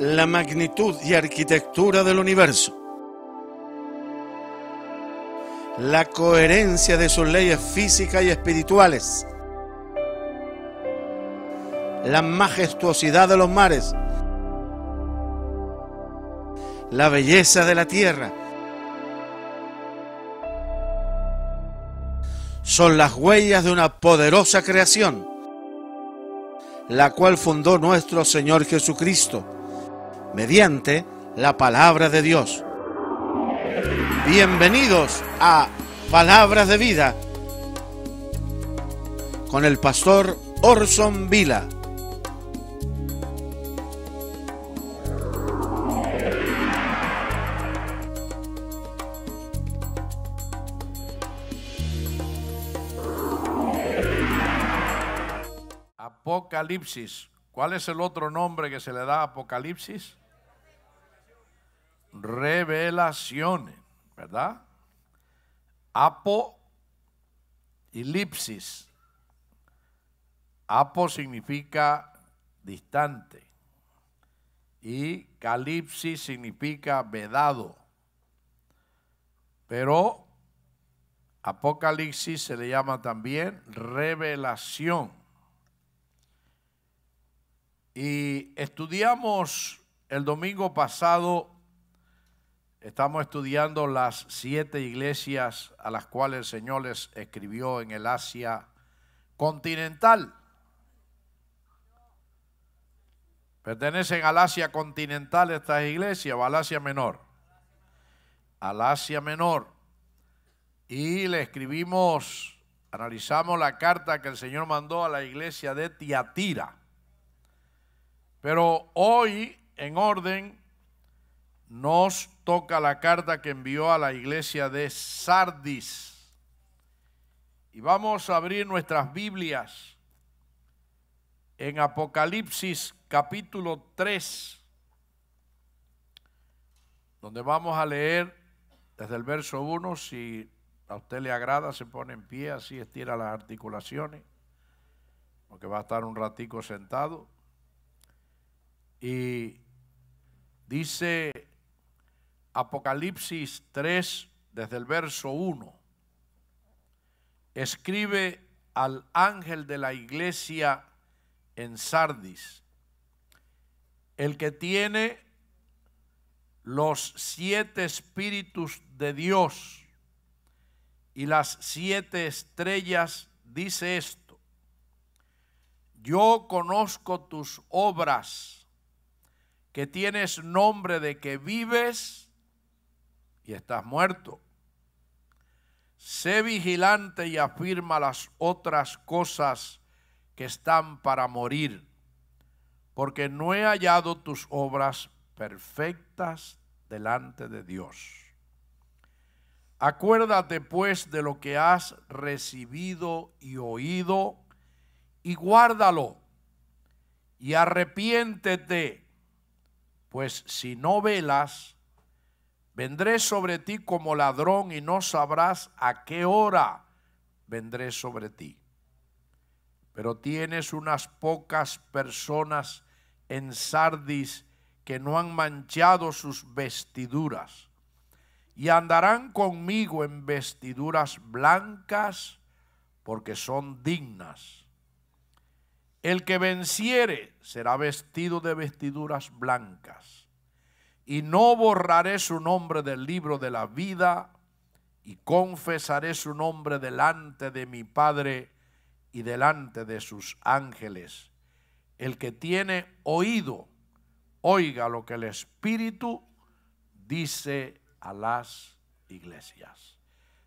la magnitud y arquitectura del universo, la coherencia de sus leyes físicas y espirituales, la majestuosidad de los mares, la belleza de la tierra. Son las huellas de una poderosa creación, la cual fundó nuestro Señor Jesucristo mediante la palabra de Dios. Bienvenidos a Palabras de Vida con el pastor Orson Vila. Apocalipsis. ¿Cuál es el otro nombre que se le da a Apocalipsis? revelaciones, ¿verdad? Apo y Apo significa distante y calipsis significa vedado. Pero Apocalipsis se le llama también revelación. Y estudiamos el domingo pasado Estamos estudiando las siete iglesias a las cuales el Señor les escribió en el Asia continental. Pertenecen al Asia continental estas iglesias o al Asia menor. Al Asia menor. Y le escribimos, analizamos la carta que el Señor mandó a la iglesia de Tiatira. Pero hoy, en orden, nos toca la carta que envió a la iglesia de Sardis. Y vamos a abrir nuestras Biblias en Apocalipsis capítulo 3, donde vamos a leer desde el verso 1, si a usted le agrada, se pone en pie, así estira las articulaciones, porque va a estar un ratico sentado. Y dice Apocalipsis 3, desde el verso 1, escribe al ángel de la iglesia en Sardis, el que tiene los siete espíritus de Dios y las siete estrellas, dice esto, yo conozco tus obras, que tienes nombre de que vives, estás muerto. Sé vigilante y afirma las otras cosas que están para morir, porque no he hallado tus obras perfectas delante de Dios. Acuérdate pues de lo que has recibido y oído y guárdalo y arrepiéntete, pues si no velas, Vendré sobre ti como ladrón y no sabrás a qué hora vendré sobre ti. Pero tienes unas pocas personas en Sardis que no han manchado sus vestiduras y andarán conmigo en vestiduras blancas porque son dignas. El que venciere será vestido de vestiduras blancas y no borraré su nombre del libro de la vida y confesaré su nombre delante de mi Padre y delante de sus ángeles. El que tiene oído, oiga lo que el Espíritu dice a las iglesias.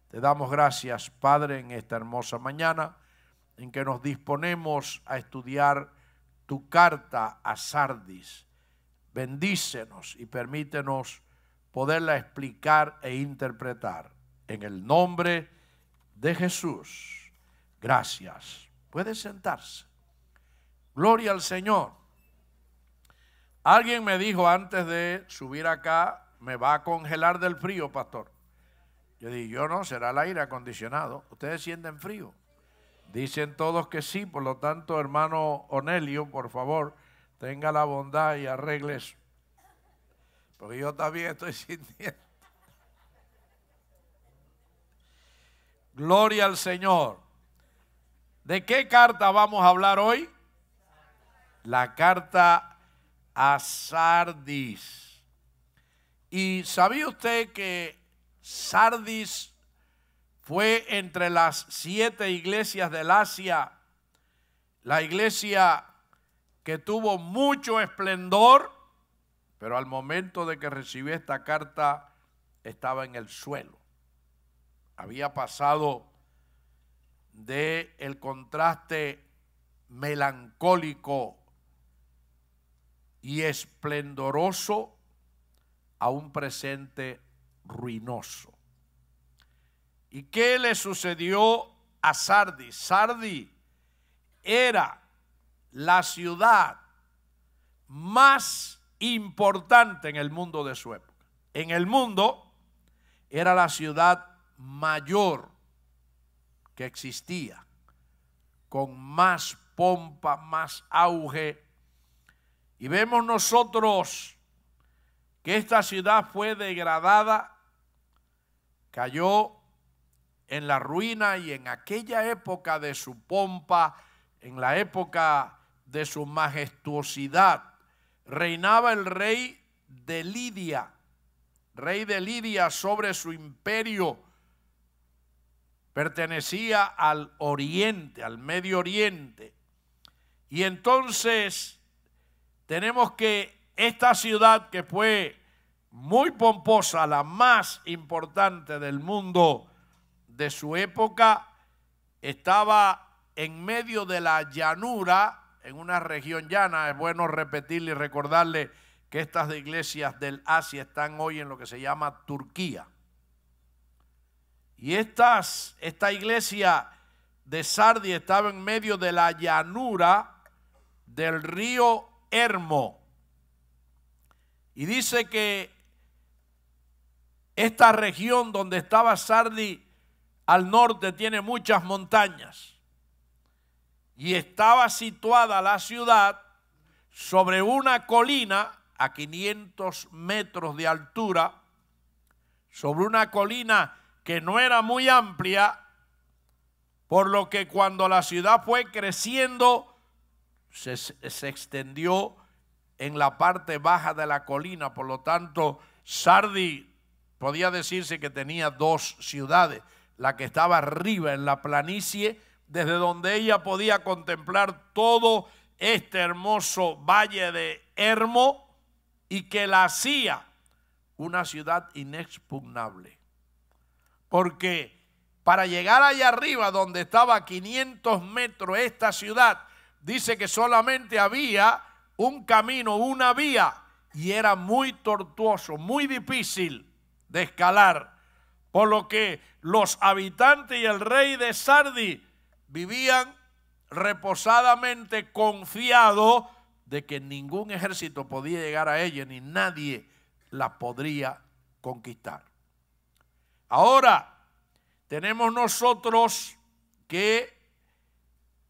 Te damos gracias, Padre, en esta hermosa mañana en que nos disponemos a estudiar tu carta a Sardis bendícenos y permítenos poderla explicar e interpretar. En el nombre de Jesús. Gracias. Puede sentarse. Gloria al Señor. Alguien me dijo antes de subir acá, me va a congelar del frío, pastor. Yo dije, yo no, será el aire acondicionado. Ustedes sienten frío. Dicen todos que sí, por lo tanto, hermano Onelio, por favor, tenga la bondad y arregle eso. Porque yo también estoy sintiendo. Gloria al Señor. ¿De qué carta vamos a hablar hoy? La carta a Sardis. ¿Y sabía usted que Sardis fue entre las siete iglesias del Asia la iglesia que tuvo mucho esplendor, pero al momento de que recibió esta carta estaba en el suelo. Había pasado de el contraste melancólico y esplendoroso a un presente ruinoso. ¿Y qué le sucedió a Sardi? Sardi era la ciudad más importante en el mundo de su época. En el mundo era la ciudad mayor que existía, con más pompa, más auge. Y vemos nosotros que esta ciudad fue degradada, cayó en la ruina y en aquella época de su pompa, en la época de su majestuosidad. Reinaba el rey de Lidia, rey de Lidia sobre su imperio. Pertenecía al oriente, al medio oriente. Y entonces tenemos que esta ciudad que fue muy pomposa, la más importante del mundo de su época, estaba en medio de la llanura en una región llana, es bueno repetirle y recordarle que estas iglesias del Asia están hoy en lo que se llama Turquía. Y estas, esta iglesia de Sardi estaba en medio de la llanura del río Hermo. Y dice que esta región donde estaba Sardi al norte tiene muchas montañas y estaba situada la ciudad sobre una colina a 500 metros de altura, sobre una colina que no era muy amplia, por lo que cuando la ciudad fue creciendo, se, extendió en la parte baja de la colina. Por lo tanto, Sardi podía decirse que tenía dos ciudades, la que estaba arriba en la planicie, desde donde ella podía contemplar todo este hermoso valle de Hermo y que la hacía una ciudad inexpugnable. Porque para llegar allá arriba, donde estaba a 500 metros esta ciudad, dice que solamente había un camino, una vía, y era muy tortuoso, muy difícil de escalar. Por lo que los habitantes y el rey de Sardi vivían reposadamente confiados de que ningún ejército podía llegar a ella ni nadie la podría conquistar. Ahora tenemos nosotros que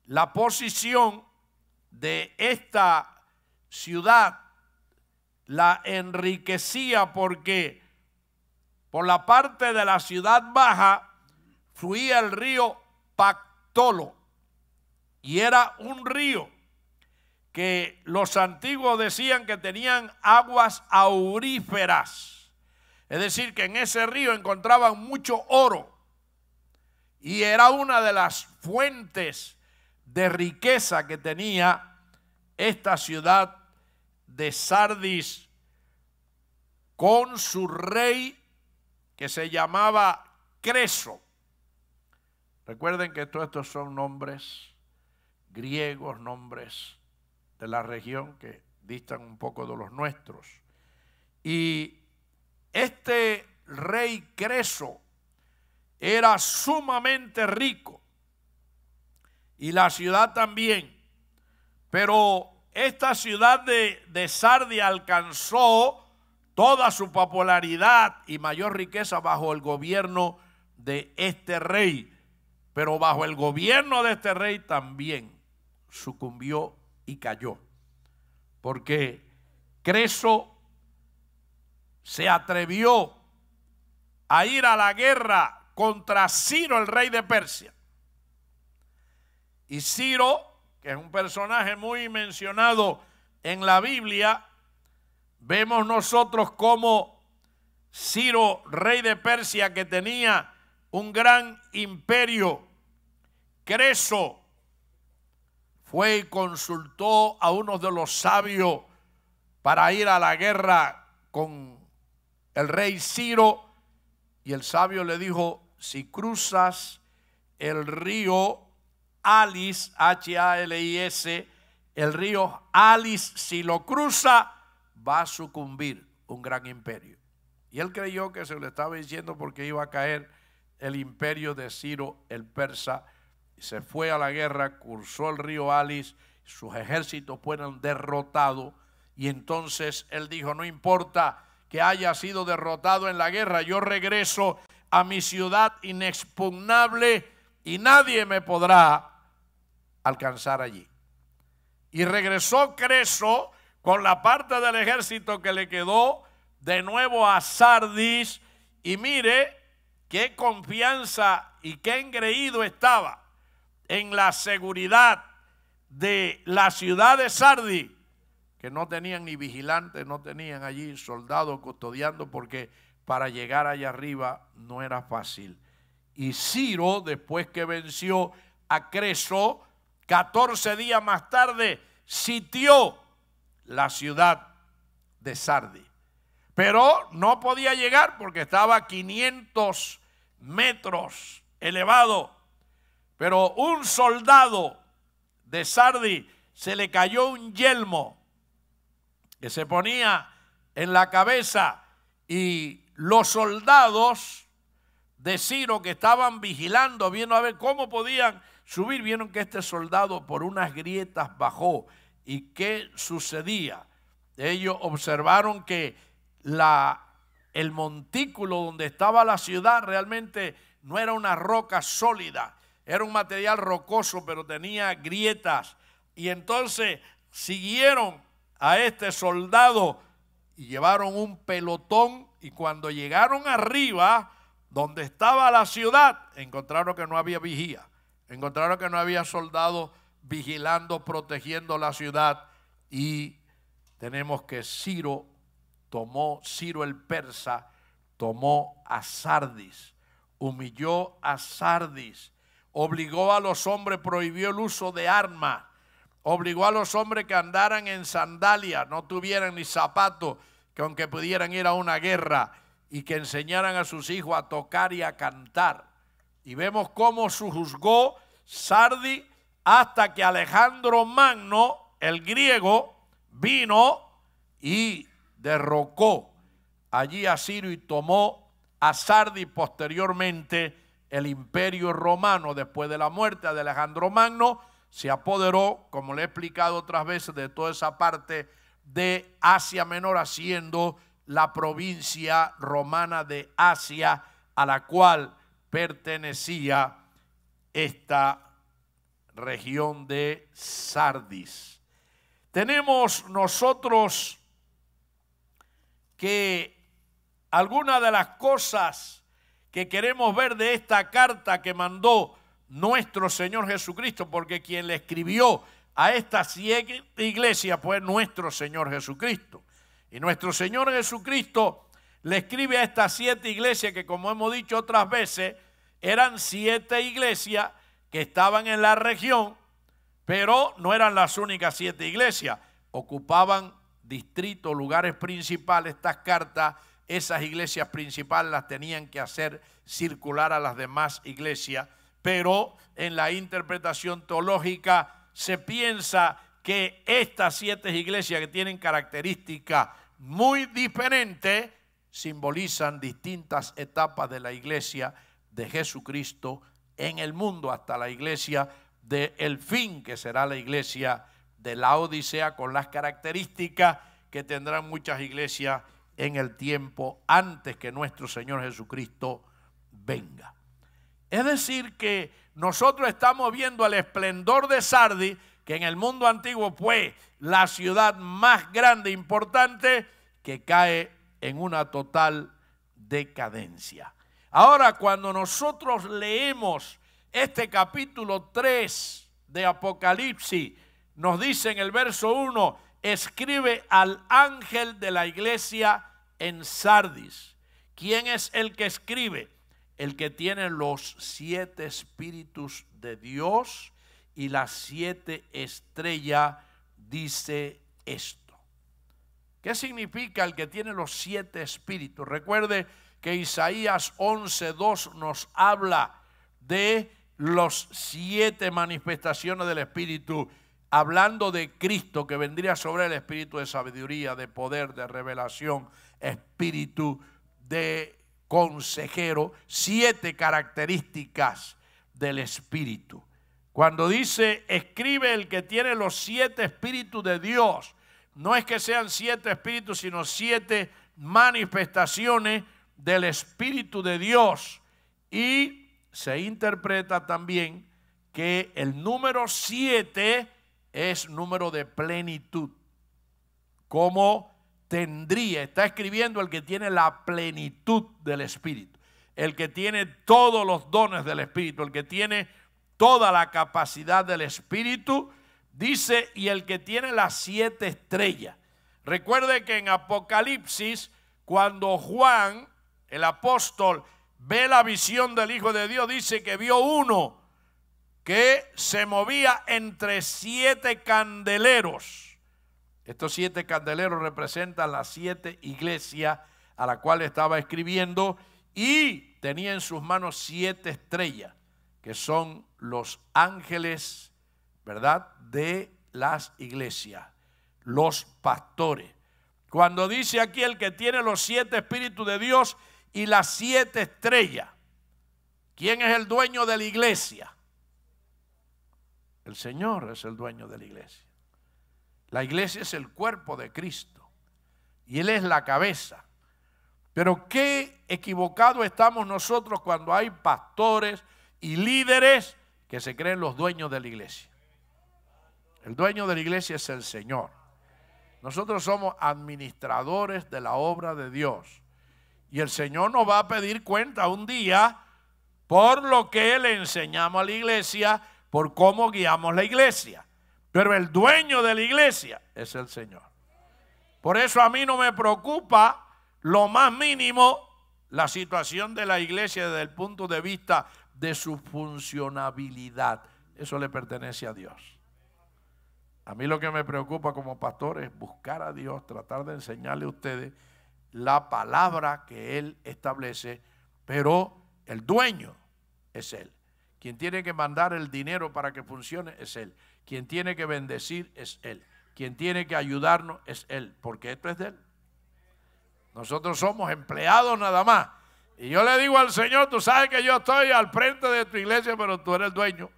la posición de esta ciudad la enriquecía porque por la parte de la ciudad baja fluía el río pacto Tolo. Y era un río que los antiguos decían que tenían aguas auríferas. Es decir, que en ese río encontraban mucho oro. Y era una de las fuentes de riqueza que tenía esta ciudad de Sardis con su rey que se llamaba Creso. Recuerden que todos estos son nombres griegos, nombres de la región que distan un poco de los nuestros. Y este rey Creso era sumamente rico y la ciudad también, pero esta ciudad de, de Sardia alcanzó toda su popularidad y mayor riqueza bajo el gobierno de este rey pero bajo el gobierno de este rey también sucumbió y cayó. Porque Creso se atrevió a ir a la guerra contra Ciro, el rey de Persia. Y Ciro, que es un personaje muy mencionado en la Biblia, vemos nosotros como Ciro, rey de Persia, que tenía un gran imperio. Creso fue y consultó a uno de los sabios para ir a la guerra con el rey Ciro y el sabio le dijo, si cruzas el río Alis, H-A-L-I-S, el río Alis, si lo cruza, va a sucumbir un gran imperio. Y él creyó que se lo estaba diciendo porque iba a caer el imperio de Ciro el persa, se fue a la guerra, cursó el río Alis, sus ejércitos fueron derrotados y entonces él dijo, no importa que haya sido derrotado en la guerra, yo regreso a mi ciudad inexpugnable y nadie me podrá alcanzar allí. Y regresó Creso con la parte del ejército que le quedó de nuevo a Sardis y mire, qué confianza y qué engreído estaba en la seguridad de la ciudad de Sardi, que no tenían ni vigilantes, no tenían allí soldados custodiando, porque para llegar allá arriba no era fácil. Y Ciro, después que venció a Creso, 14 días más tarde sitió la ciudad de Sardi. Pero no podía llegar porque estaba 500 500 metros elevado. Pero un soldado de Sardi se le cayó un yelmo que se ponía en la cabeza y los soldados de Ciro que estaban vigilando, viendo a ver cómo podían subir, vieron que este soldado por unas grietas bajó. ¿Y qué sucedía? Ellos observaron que la el montículo donde estaba la ciudad realmente no era una roca sólida, era un material rocoso, pero tenía grietas. Y entonces siguieron a este soldado y llevaron un pelotón y cuando llegaron arriba, donde estaba la ciudad, encontraron que no había vigía, encontraron que no había soldado vigilando, protegiendo la ciudad y tenemos que Ciro tomó Ciro el persa, tomó a Sardis, humilló a Sardis, obligó a los hombres, prohibió el uso de arma, obligó a los hombres que andaran en sandalias, no tuvieran ni zapatos, que aunque pudieran ir a una guerra y que enseñaran a sus hijos a tocar y a cantar. Y vemos cómo juzgó Sardi hasta que Alejandro Magno, el griego, vino y derrocó allí a Sirio y tomó a Sardi posteriormente el imperio romano después de la muerte de Alejandro Magno se apoderó, como le he explicado otras veces, de toda esa parte de Asia Menor, haciendo la provincia romana de Asia a la cual pertenecía esta región de Sardis. Tenemos nosotros que algunas de las cosas que queremos ver de esta carta que mandó nuestro Señor Jesucristo, porque quien le escribió a estas siete iglesias fue nuestro Señor Jesucristo. Y nuestro Señor Jesucristo le escribe a estas siete iglesias que, como hemos dicho otras veces, eran siete iglesias que estaban en la región, pero no eran las únicas siete iglesias, ocupaban distritos, lugares principales, estas cartas, esas iglesias principales las tenían que hacer circular a las demás iglesias, pero en la interpretación teológica se piensa que estas siete iglesias que tienen características muy diferentes simbolizan distintas etapas de la iglesia de Jesucristo en el mundo hasta la iglesia del el fin que será la iglesia de la Odisea con las características que tendrán muchas iglesias en el tiempo antes que nuestro Señor Jesucristo venga. Es decir, que nosotros estamos viendo el esplendor de Sardi, que en el mundo antiguo fue la ciudad más grande e importante, que cae en una total decadencia. Ahora, cuando nosotros leemos este capítulo 3 de Apocalipsis, nos dice en el verso 1, escribe al ángel de la iglesia en Sardis. ¿Quién es el que escribe? El que tiene los siete espíritus de Dios y las siete estrellas dice esto. ¿Qué significa el que tiene los siete espíritus? Recuerde que Isaías 11.2 nos habla de los siete manifestaciones del espíritu hablando de Cristo que vendría sobre el espíritu de sabiduría, de poder, de revelación, espíritu de consejero, siete características del espíritu. Cuando dice, escribe el que tiene los siete espíritus de Dios, no es que sean siete espíritus, sino siete manifestaciones del espíritu de Dios. Y se interpreta también que el número siete es número de plenitud. ¿Cómo tendría, está escribiendo el que tiene la plenitud del Espíritu, el que tiene todos los dones del Espíritu, el que tiene toda la capacidad del Espíritu, dice, y el que tiene las siete estrellas. Recuerde que en Apocalipsis, cuando Juan, el apóstol, ve la visión del Hijo de Dios, dice que vio uno que se movía entre siete candeleros. Estos siete candeleros representan las siete iglesias a la cual estaba escribiendo y tenía en sus manos siete estrellas, que son los ángeles, ¿verdad?, de las iglesias, los pastores. Cuando dice aquí el que tiene los siete espíritus de Dios y las siete estrellas, ¿quién es el dueño de la iglesia? El Señor es el dueño de la iglesia. La iglesia es el cuerpo de Cristo y Él es la cabeza. Pero qué equivocado estamos nosotros cuando hay pastores y líderes que se creen los dueños de la iglesia. El dueño de la iglesia es el Señor. Nosotros somos administradores de la obra de Dios. Y el Señor nos va a pedir cuenta un día por lo que le enseñamos a la iglesia por cómo guiamos la iglesia. Pero el dueño de la iglesia es el Señor. Por eso a mí no me preocupa lo más mínimo la situación de la iglesia desde el punto de vista de su funcionabilidad. Eso le pertenece a Dios. A mí lo que me preocupa como pastor es buscar a Dios, tratar de enseñarle a ustedes la palabra que Él establece, pero el dueño es Él. Quien tiene que mandar el dinero para que funcione es Él. Quien tiene que bendecir es Él. Quien tiene que ayudarnos es Él, porque esto es de Él. Nosotros somos empleados nada más. Y yo le digo al Señor, tú sabes que yo estoy al frente de tu iglesia, pero tú eres el dueño.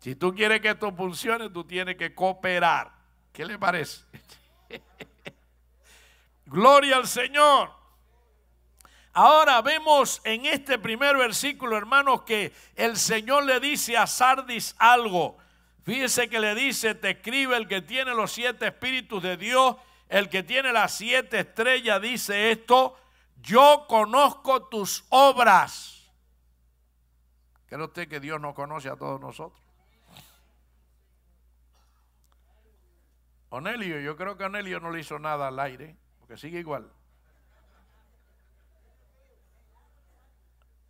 Si tú quieres que esto funcione, tú tienes que cooperar. ¿Qué le parece? Gloria al Señor. Ahora vemos en este primer versículo, hermanos, que el Señor le dice a Sardis algo. Fíjese que le dice, te escribe el que tiene los siete espíritus de Dios, el que tiene las siete estrellas, dice esto, yo conozco tus obras. ¿Cree usted que Dios no conoce a todos nosotros? Onelio, yo creo que Onelio no le hizo nada al aire, porque sigue igual.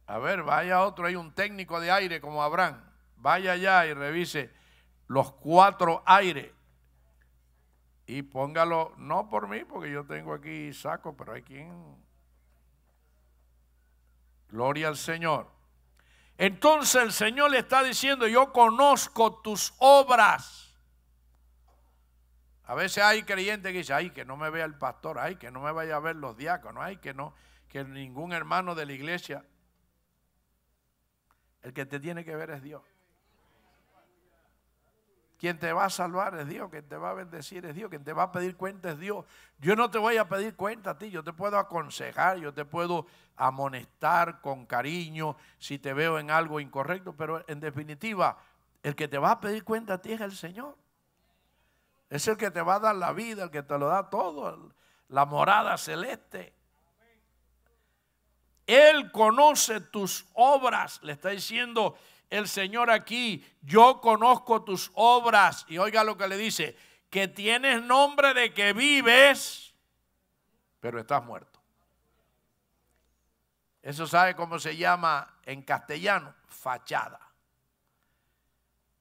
A ver, vaya otro, hay un técnico de aire como Abraham. Vaya allá y revise los cuatro aires. Y póngalo, no por mí, porque yo tengo aquí saco, pero hay quien... Gloria al Señor. Entonces el Señor le está diciendo, yo conozco tus obras. A veces hay creyentes que dicen, ay, que no me vea el pastor, ay, que no me vaya a ver los diáconos, ay, que no, que ningún hermano de la iglesia. El que te tiene que ver es Dios. Quien te va a salvar es Dios, quien te va a bendecir es Dios, quien te va a pedir cuenta es Dios. Yo no te voy a pedir cuenta a ti, yo te puedo aconsejar, yo te puedo amonestar con cariño si te veo en algo incorrecto, pero en definitiva, el que te va a pedir cuenta a ti es el Señor. Es el que te va a dar la vida, el que te lo da todo, la morada celeste. Él conoce tus obras. Le está diciendo el Señor aquí, yo conozco tus obras. Y oiga lo que le dice, que tienes nombre de que vives, pero estás muerto. Eso sabe cómo se llama en castellano, fachada.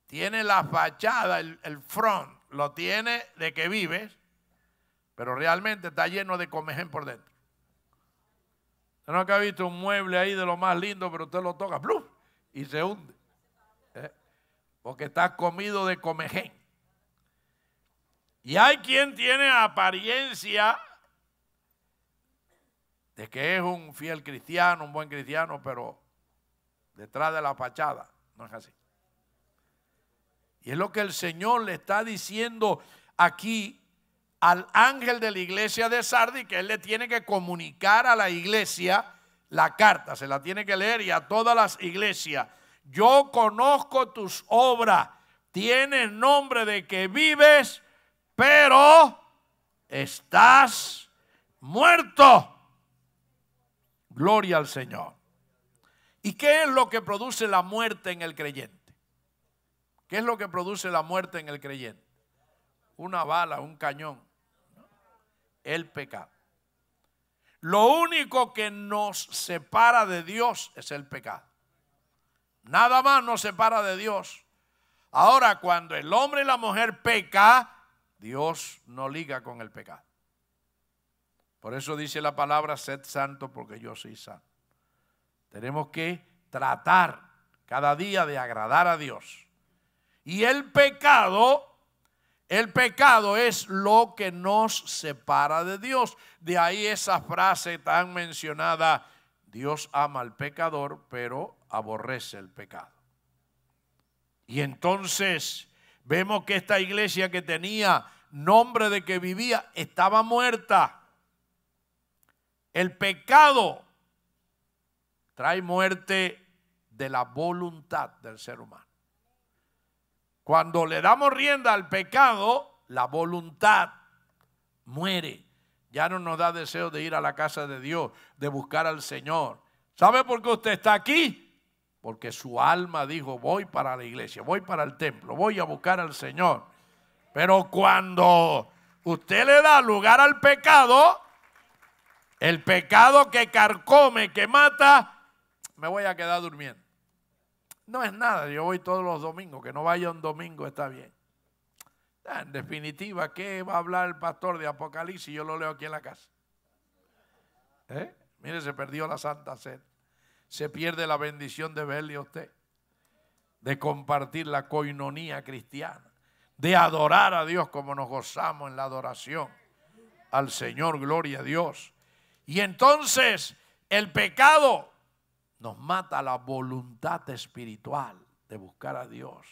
Tiene la fachada, el, front, lo tiene de que vives, pero realmente está lleno de comején por dentro. Usted no ha visto un mueble ahí de lo más lindo, pero usted lo toca, y se hunde. Eh, porque está comido de comején. Y hay quien tiene apariencia de que es un fiel cristiano, un buen cristiano, pero detrás de la fachada, no es así. Y es lo que el Señor le está diciendo aquí al ángel de la iglesia de Sardi que él le tiene que comunicar a la iglesia la carta, se la tiene que leer y a todas las iglesias. Yo conozco tus obras, tienes nombre de que vives, pero estás muerto. Gloria al Señor. ¿Y qué es lo que produce la muerte en el creyente? ¿Qué es lo que produce la muerte en el creyente? Una bala, un cañón el pecado. Lo único que nos separa de Dios es el pecado. Nada más nos separa de Dios. Ahora, cuando el hombre y la mujer peca, Dios no liga con el pecado. Por eso dice la palabra, sed santo porque yo soy santo. Tenemos que tratar cada día de agradar a Dios. Y el pecado el pecado es lo que nos separa de Dios. De ahí esa frase tan mencionada, Dios ama al pecador, pero aborrece el pecado. Y entonces vemos que esta iglesia que tenía nombre de que vivía estaba muerta. El pecado trae muerte de la voluntad del ser humano. Cuando le damos rienda al pecado, la voluntad muere. Ya no nos da deseo de ir a la casa de Dios, de buscar al Señor. ¿Sabe por qué usted está aquí? Porque su alma dijo, voy para la iglesia, voy para el templo, voy a buscar al Señor. Pero cuando usted le da lugar al pecado, el pecado que carcome, que mata, me voy a quedar durmiendo. No es nada, yo voy todos los domingos, que no vaya un domingo está bien. Ah, en definitiva, ¿qué va a hablar el pastor de Apocalipsis? Yo lo leo aquí en la casa. ¿Eh? Mire, se perdió la santa sed. Se pierde la bendición de verle a usted, de compartir la coinonía cristiana, de adorar a Dios como nos gozamos en la adoración al Señor, gloria a Dios. Y entonces el pecado nos mata la voluntad espiritual de buscar a Dios,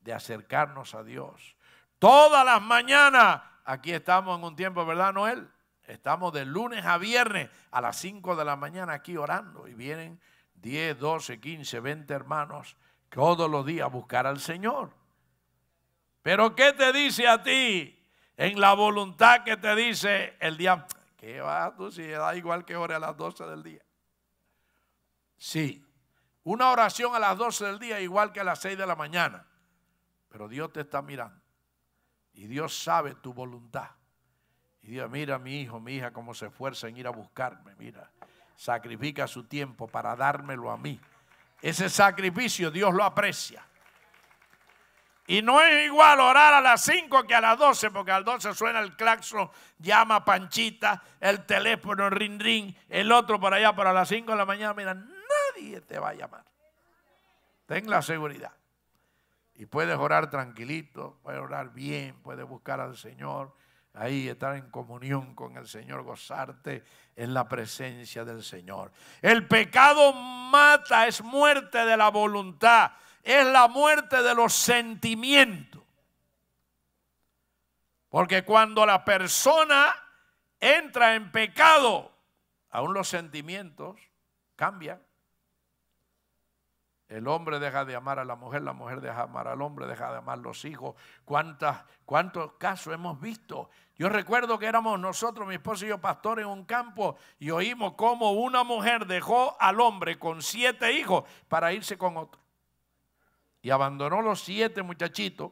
de acercarnos a Dios. Todas las mañanas, aquí estamos en un tiempo, ¿verdad, Noel? Estamos de lunes a viernes a las 5 de la mañana aquí orando y vienen 10, 12, 15, 20 hermanos todos los días a buscar al Señor. Pero ¿qué te dice a ti en la voluntad que te dice el día? Que va tú si da igual que ore a las 12 del día. Sí, una oración a las 12 del día igual que a las 6 de la mañana. Pero Dios te está mirando. Y Dios sabe tu voluntad. Y Dios, mira mi hijo, mi hija, cómo se esfuerza en ir a buscarme. Mira, sacrifica su tiempo para dármelo a mí. Ese sacrificio Dios lo aprecia. Y no es igual orar a las 5 que a las 12, porque a las 12 suena el claxon, llama Panchita, el teléfono, ring ring, el otro para allá, para a las 5 de la mañana, mira, te va a llamar. Ten la seguridad. Y puedes orar tranquilito, puedes orar bien, puedes buscar al Señor, ahí estar en comunión con el Señor, gozarte en la presencia del Señor. El pecado mata, es muerte de la voluntad, es la muerte de los sentimientos. Porque cuando la persona entra en pecado, aún los sentimientos cambian. El hombre deja de amar a la mujer, la mujer deja de amar al hombre, deja de amar a los hijos. ¿Cuántas, ¿Cuántos casos hemos visto? Yo recuerdo que éramos nosotros, mi esposo y yo, pastores en un campo y oímos cómo una mujer dejó al hombre con siete hijos para irse con otro. Y abandonó los siete muchachitos.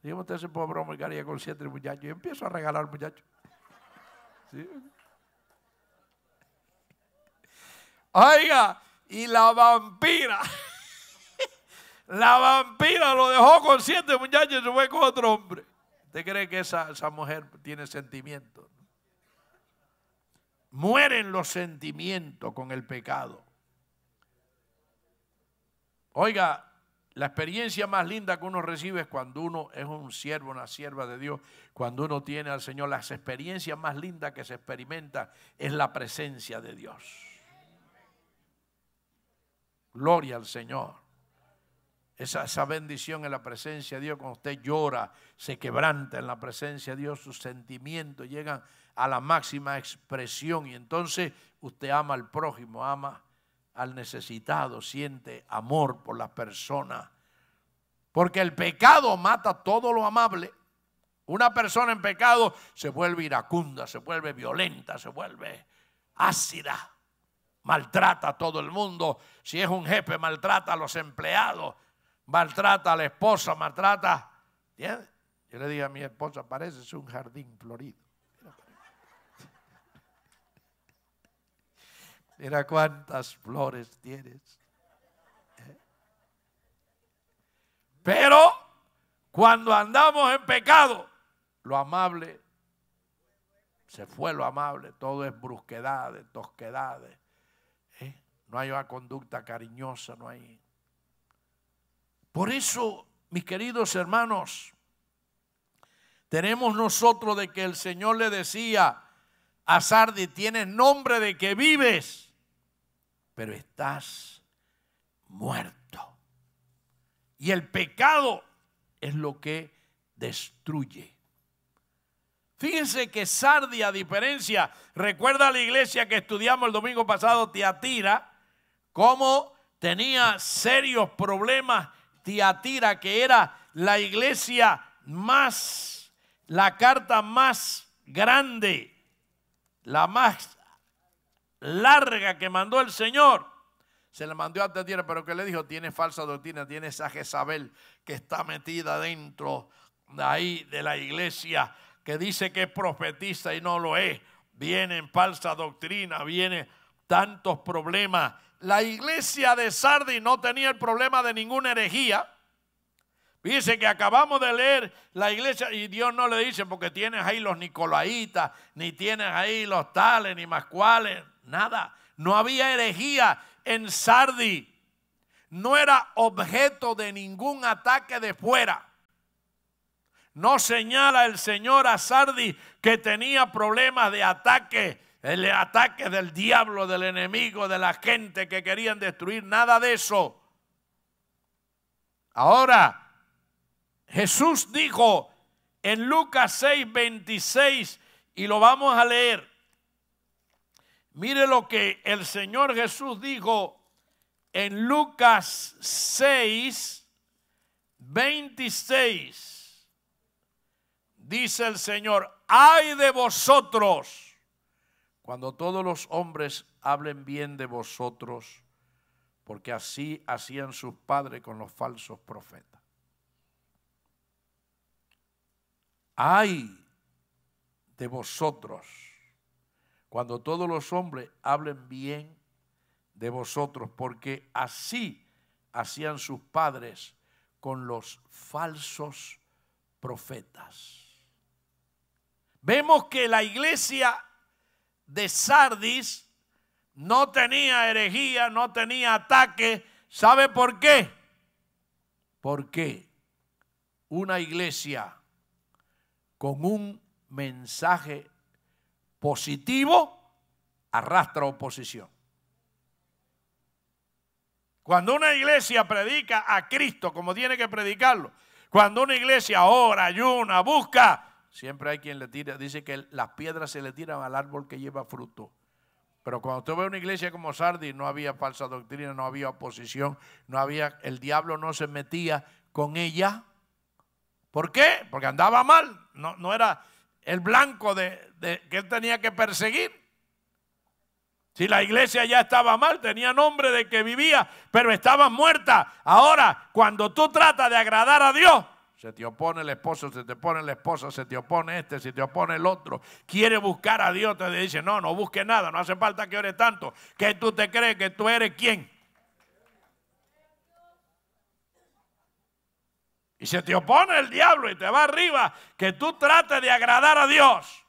Dígame usted hombre que haría con siete muchachos. Y empiezo a regalar muchachos. ¿Sí? Oiga, y la vampira, la vampira lo dejó siete muchachos y se fue con otro hombre. ¿Usted cree que esa, esa mujer tiene sentimientos? Mueren los sentimientos con el pecado. Oiga, la experiencia más linda que uno recibe es cuando uno es un siervo, una sierva de Dios, cuando uno tiene al Señor. Las experiencias más lindas que se experimenta es la presencia de Dios. Gloria al Señor. Esa, esa, bendición en la presencia de Dios, cuando usted llora, se quebranta en la presencia de Dios, sus sentimientos llegan a la máxima expresión y entonces usted ama al prójimo, ama al necesitado, siente amor por la persona. Porque el pecado mata todo lo amable. Una persona en pecado se vuelve iracunda, se vuelve violenta, se vuelve ácida maltrata a todo el mundo. Si es un jefe, maltrata a los empleados, maltrata a la esposa, maltrata. ¿Entiendes? Yo le dije a mi esposa, parece un jardín florido. Mira cuántas flores tienes. Pero cuando andamos en pecado, lo amable se fue lo amable, todo es brusquedades, tosquedades, no hay una conducta cariñosa, no hay. Por eso, mis queridos hermanos, tenemos nosotros de que el Señor le decía a Sardi, tienes nombre de que vives, pero estás muerto. Y el pecado es lo que destruye. Fíjense que Sardi, a diferencia, recuerda la iglesia que estudiamos el domingo pasado, Teatira, como tenía serios problemas Tiatira, que era la iglesia más, la carta más grande, la más larga que mandó el Señor. Se le mandó a Tiatira, pero que le dijo, tiene falsa doctrina, tiene esa Jezabel que está metida dentro de ahí de la iglesia, que dice que es profetista y no lo es. Viene en falsa doctrina, viene tantos problemas la iglesia de Sardi no tenía el problema de ninguna herejía. Dice que acabamos de leer la iglesia y Dios no le dice porque tienes ahí los nicolaitas, ni tienes ahí los tales, ni más cuales, nada. No había herejía en Sardi. No era objeto de ningún ataque de fuera. No señala el Señor a Sardi que tenía problemas de ataque el ataque del diablo, del enemigo, de la gente que querían destruir, nada de eso. Ahora, Jesús dijo en Lucas 6, 26, y lo vamos a leer. Mire lo que el Señor Jesús dijo en Lucas 6, 26. Dice el Señor, ay de vosotros cuando todos los hombres hablen bien de vosotros, porque así hacían sus padres con los falsos profetas. Ay de vosotros, cuando todos los hombres hablen bien de vosotros, porque así hacían sus padres con los falsos profetas. Vemos que la iglesia de Sardis no tenía herejía, no tenía ataque. ¿Sabe por qué? Porque una iglesia con un mensaje positivo arrastra oposición. Cuando una iglesia predica a Cristo como tiene que predicarlo, cuando una iglesia ora, ayuna, busca Siempre hay quien le tira, dice que las piedras se le tiran al árbol que lleva fruto. Pero cuando usted ve una iglesia como Sardi, no había falsa doctrina, no había oposición, no había, el diablo no se metía con ella. ¿Por qué? Porque andaba mal, no, no era el blanco de, de, que él tenía que perseguir. Si la iglesia ya estaba mal, tenía nombre de que vivía, pero estaba muerta. Ahora, cuando tú tratas de agradar a Dios, se te opone el esposo, se te opone la esposa, se te opone este, se te opone el otro. Quiere buscar a Dios, te dice, no, no busque nada, no hace falta que ores tanto. que tú te crees que tú eres quién? Y se te opone el diablo y te va arriba que tú trates de agradar a Dios.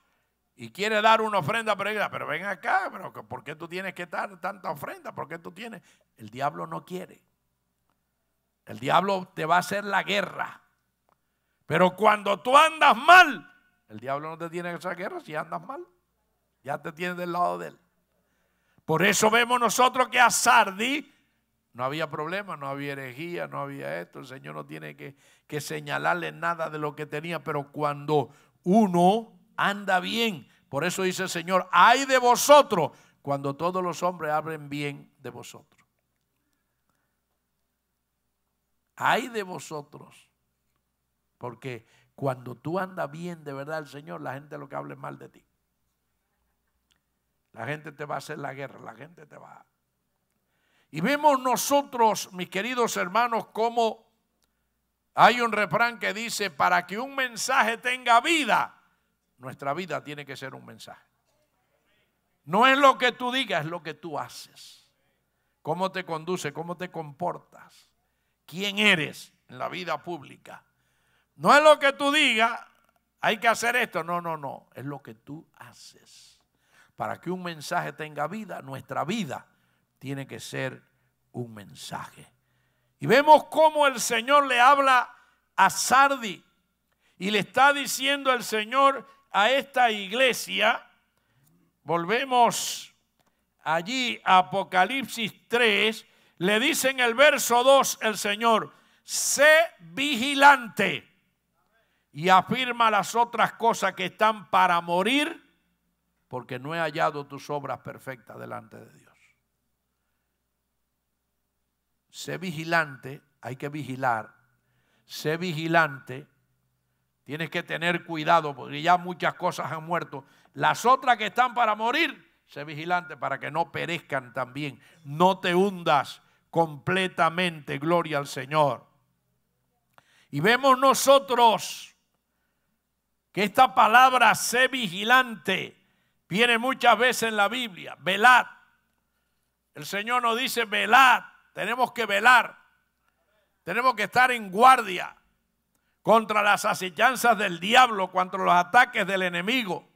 Y quiere dar una ofrenda, pero pero ven acá, pero ¿por qué tú tienes que dar tanta ofrenda? ¿Por qué tú tienes? El diablo no quiere. El diablo te va a hacer la guerra. Pero cuando tú andas mal, el diablo no te tiene que sacar, guerra si andas mal. Ya te tiene del lado de él. Por eso vemos nosotros que a Sardi no había problema, no había herejía, no había esto. El Señor no tiene que, que señalarle nada de lo que tenía. Pero cuando uno anda bien, por eso dice el Señor, hay de vosotros cuando todos los hombres hablen bien de vosotros. Hay de vosotros porque cuando tú andas bien de verdad el Señor, la gente lo que hable mal de ti. La gente te va a hacer la guerra, la gente te va. Y vemos nosotros, mis queridos hermanos, cómo hay un refrán que dice, para que un mensaje tenga vida, nuestra vida tiene que ser un mensaje. No es lo que tú digas, es lo que tú haces. Cómo te conduces, cómo te comportas, quién eres en la vida pública. No es lo que tú digas, hay que hacer esto. No, no, no. Es lo que tú haces. Para que un mensaje tenga vida, nuestra vida tiene que ser un mensaje. Y vemos cómo el Señor le habla a Sardi y le está diciendo el Señor a esta iglesia. Volvemos allí a Apocalipsis 3. Le dice en el verso 2 el Señor, sé vigilante y afirma las otras cosas que están para morir, porque no he hallado tus obras perfectas delante de Dios. Sé vigilante, hay que vigilar, sé vigilante, tienes que tener cuidado, porque ya muchas cosas han muerto. Las otras que están para morir, sé vigilante para que no perezcan también, no te hundas completamente, gloria al Señor. Y vemos nosotros que esta palabra sé vigilante viene muchas veces en la Biblia, velad. El Señor nos dice velad, tenemos que velar, tenemos que estar en guardia contra las asechanzas del diablo, contra los ataques del enemigo.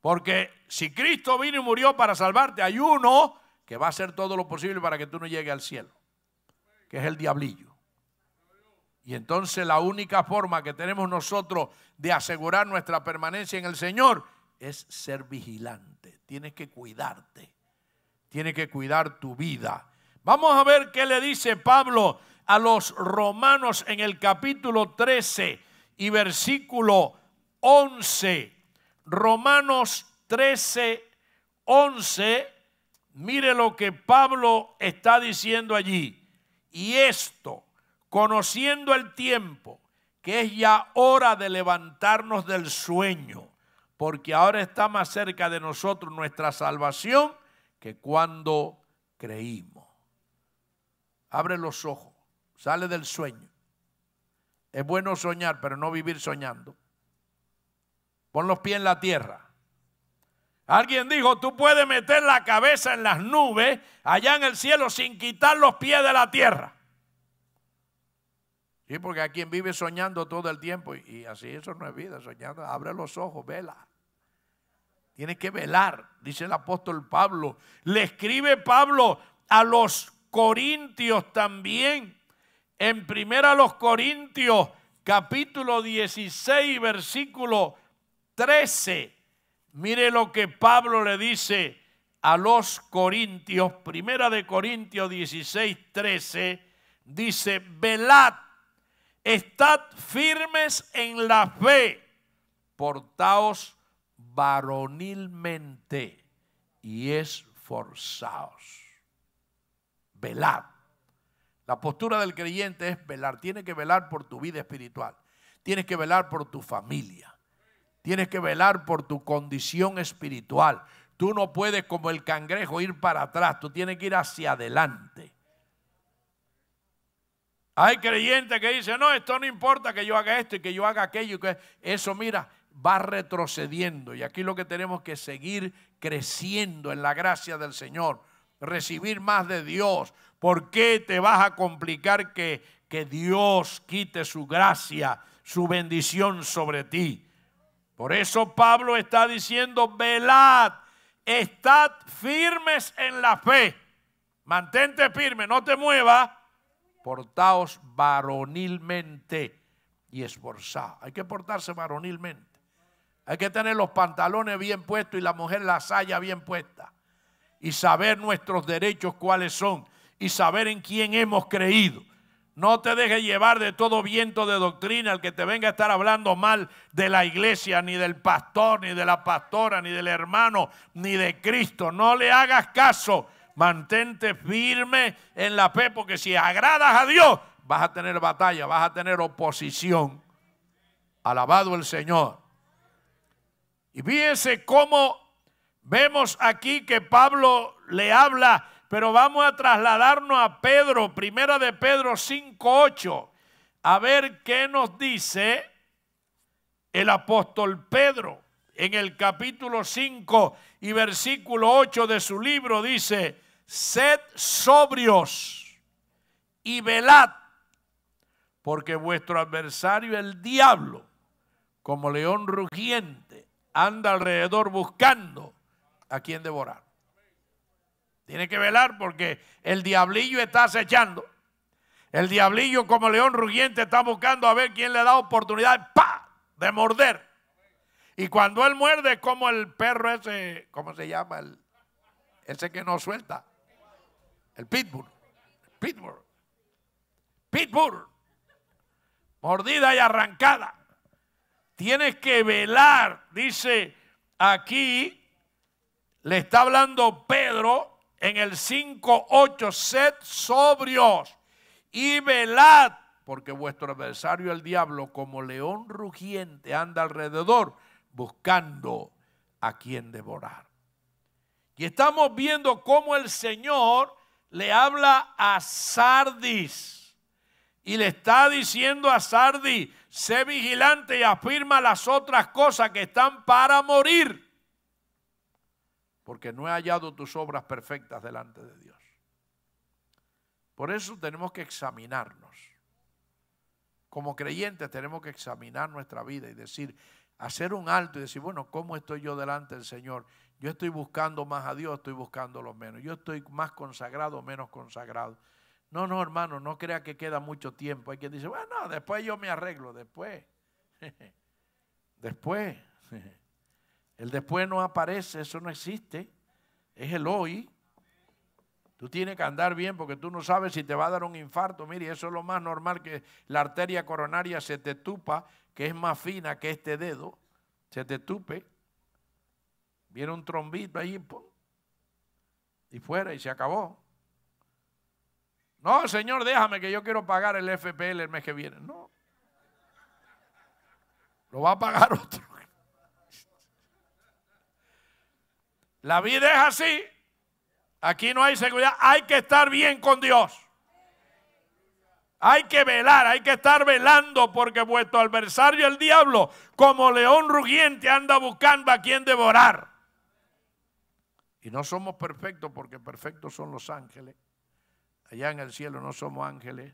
Porque si Cristo vino y murió para salvarte, hay uno que va a hacer todo lo posible para que tú no llegues al cielo, que es el diablillo. Y entonces la única forma que tenemos nosotros de asegurar nuestra permanencia en el Señor es ser vigilante. Tienes que cuidarte. Tienes que cuidar tu vida. Vamos a ver qué le dice Pablo a los romanos en el capítulo 13 y versículo 11. Romanos 13, 11. Mire lo que Pablo está diciendo allí. Y esto, conociendo el tiempo, que es ya hora de levantarnos del sueño, porque ahora está más cerca de nosotros nuestra salvación que cuando creímos. Abre los ojos, sale del sueño. Es bueno soñar, pero no vivir soñando. Pon los pies en la tierra. Alguien dijo, tú puedes meter la cabeza en las nubes, allá en el cielo, sin quitar los pies de la tierra porque hay quien vive soñando todo el tiempo y, así eso no es vida, soñando, abre los ojos, vela. Tiene que velar, dice el apóstol Pablo. Le escribe Pablo a los corintios también. En primera a los corintios, capítulo 16, versículo 13. Mire lo que Pablo le dice a los corintios. Primera de Corintios 16, 13. Dice, velad Estad firmes en la fe, portaos varonilmente y esforzaos. Velar. La postura del creyente es velar. tiene que velar por tu vida espiritual. Tienes que velar por tu familia. Tienes que velar por tu condición espiritual. Tú no puedes como el cangrejo ir para atrás. Tú tienes que ir hacia adelante. Hay creyentes que dicen, no, esto no importa que yo haga esto y que yo haga aquello. que eso, mira, va retrocediendo. Y aquí lo que tenemos que seguir creciendo en la gracia del Señor, recibir más de Dios. ¿Por qué te vas a complicar que, que Dios quite su gracia, su bendición sobre ti? Por eso Pablo está diciendo, velad, estad firmes en la fe, mantente firme, no te muevas portaos varonilmente y esforzados. Hay que portarse varonilmente. Hay que tener los pantalones bien puestos y la mujer la saya bien puesta. Y saber nuestros derechos cuáles son. Y saber en quién hemos creído. No te dejes llevar de todo viento de doctrina, el que te venga a estar hablando mal de la iglesia, ni del pastor, ni de la pastora, ni del hermano, ni de Cristo. No le hagas caso mantente firme en la fe, porque si agradas a Dios, vas a tener batalla, vas a tener oposición. Alabado el Señor. Y fíjense cómo vemos aquí que Pablo le habla, pero vamos a trasladarnos a Pedro, primera de Pedro 5.8, a ver qué nos dice el apóstol Pedro en el capítulo 5 y versículo 8 de su libro dice, sed sobrios y velad, porque vuestro adversario el diablo, como león rugiente, anda alrededor buscando a quien devorar. Tiene que velar porque el diablillo está acechando. El diablillo como león rugiente está buscando a ver quién le da oportunidad ¡pa! de morder. Y cuando él muerde, como el perro ese, ¿cómo se llama? El, ese que no suelta. El pitbull. pitbull. Pitbull. Mordida y arrancada. Tienes que velar, dice aquí, le está hablando Pedro en el 5.8, sed sobrios y velad, porque vuestro adversario el diablo como león rugiente anda alrededor buscando a quien devorar. Y estamos viendo cómo el Señor le habla a Sardis y le está diciendo a Sardis, sé vigilante y afirma las otras cosas que están para morir, porque no he hallado tus obras perfectas delante de Dios. Por eso tenemos que examinarnos. Como creyentes tenemos que examinar nuestra vida y decir, hacer un alto y decir, bueno, ¿cómo estoy yo delante del Señor? Yo estoy buscando más a Dios, estoy buscando lo menos. Yo estoy más consagrado o menos consagrado. No, no, hermano, no crea que queda mucho tiempo. Hay quien dice, bueno, después yo me arreglo, después. después. El después no aparece, eso no existe. Es el hoy. Tú tienes que andar bien porque tú no sabes si te va a dar un infarto. Mire, eso es lo más normal que la arteria coronaria se te tupa, que es más fina que este dedo, se te tupe, viene un trombito ahí y fuera y se acabó. No, señor, déjame que yo quiero pagar el FPL el mes que viene. No. Lo va a pagar otro. La vida es así. Aquí no hay seguridad. Hay que estar bien con Dios. Hay que velar, hay que estar velando porque vuestro adversario el diablo, como león rugiente, anda buscando a quien devorar. Y no somos perfectos porque perfectos son los ángeles. Allá en el cielo no somos ángeles.